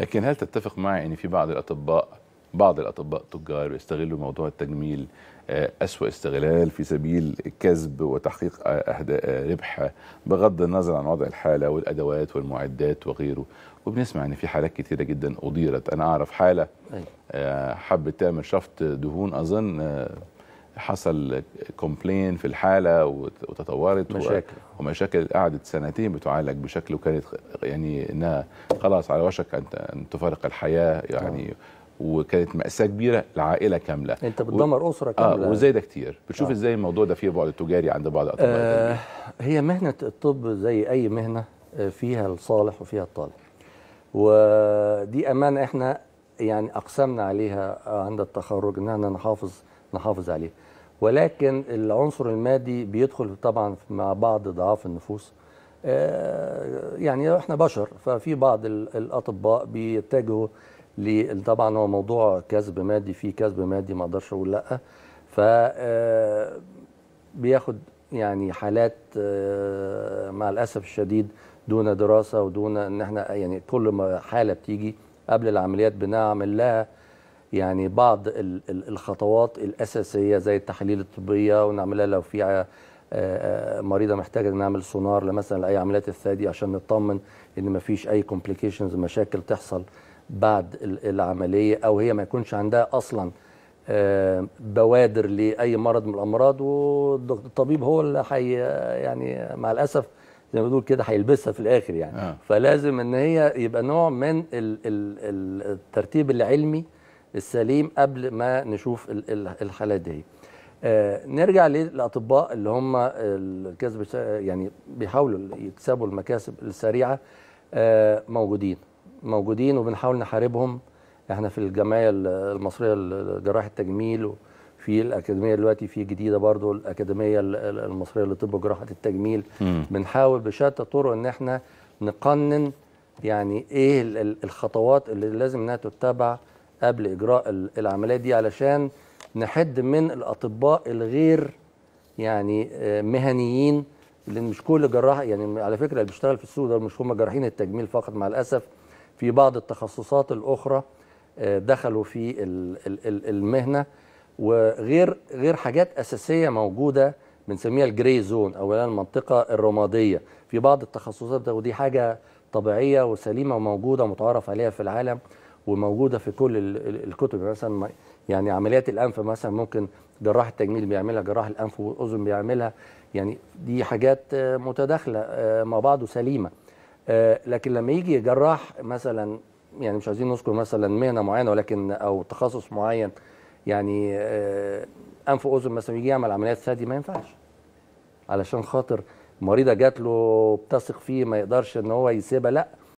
لكن هل تتفق معي ان يعني في بعض الاطباء بعض الاطباء تجار بيستغلوا موضوع التجميل آه، أسوأ استغلال في سبيل كسب وتحقيق آه، آه، ربح بغض النظر عن وضع الحالة والأدوات والمعدات وغيره وبنسمع أن في حالات كثيرة جدا أديرت أنا أعرف حالة حبت تعمل شفط دهون أظن حصل كومبلين في الحاله وتطورت مشاكل ومشاكل قعدت سنتين بتعالج بشكل وكانت يعني انها خلاص على وشك ان تفارق الحياه يعني أوه. وكانت مأساة كبيرة لعائلة كاملة انت بتدمر و... أسرة آه، كاملة اه وزي ده كتير بتشوف آه. ازاي الموضوع ده فيه بعد تجاري عند بعض الاطباء آه هي مهنة الطب زي أي مهنة آه، فيها الصالح وفيها الطالح ودي أمانة احنا يعني أقسمنا عليها عند التخرج ان احنا نحافظ نحافظ عليه ولكن العنصر المادي بيدخل طبعا مع بعض ضعاف النفوس آه، يعني احنا بشر ففي بعض الاطباء بيتجهوا طبعا هو موضوع كسب مادي في كسب مادي ما اقدرش اقول لا ف آه، بياخد يعني حالات آه، مع الاسف الشديد دون دراسه ودون ان احنا يعني كل ما حاله بتيجي قبل العمليات بنعمل لها يعني بعض الخطوات الاساسيه زي التحاليل الطبيه ونعملها لو في آه، آه، مريضه محتاجه نعمل سونار مثلا لاي عمليات الثدي عشان نطمن ان ما فيش اي كومبليكيشنز مشاكل تحصل بعد العمليه او هي ما يكونش عندها اصلا آه، بوادر لاي مرض من الامراض والطبيب هو اللي حي يعني مع الاسف زي ما بنقول كده هيلبسها في الاخر يعني آه. فلازم ان هي يبقى نوع من الترتيب العلمي السليم قبل ما نشوف الحالات دي آه نرجع للاطباء اللي هم الكسب يعني بيحاولوا يكسبوا المكاسب السريعه آه موجودين موجودين وبنحاول نحاربهم احنا في الجمعيه المصريه لجراحه التجميل وفي الاكاديميه دلوقتي في جديده برضو الاكاديميه المصريه لطب وجراحه التجميل م. بنحاول بشتى الطرق ان احنا نقنن يعني ايه الخطوات اللي لازم انها تتبع قبل اجراء العمليه دي علشان نحد من الاطباء الغير يعني آه، مهنيين لان مش كل جراح يعني على فكره اللي بيشتغل في السوق ده مش هم جراحين التجميل فقط مع الاسف في بعض التخصصات الاخرى آه، دخلوا في المهنه وغير غير حاجات اساسيه موجوده بنسميها الجري زون او المنطقه الرماديه في بعض التخصصات ده ودي حاجه طبيعيه وسليمه وموجوده ومتعارف عليها في العالم وموجوده في كل الكتب يعني مثلا يعني عمليات الانف مثلا ممكن جراح التجميل بيعملها جراح الانف والاذن بيعملها يعني دي حاجات آه، متداخله آه، مع بعض وسليمه آه، لكن لما يجي جراح مثلا يعني مش عايزين نذكر مثلا مهنه معينه ولكن او تخصص معين يعني انف واذن مثلا يجي يعمل عمليات ثدي ما ينفعش علشان خاطر مريضه جات له بتثق فيه ما يقدرش ان هو يسيبها لا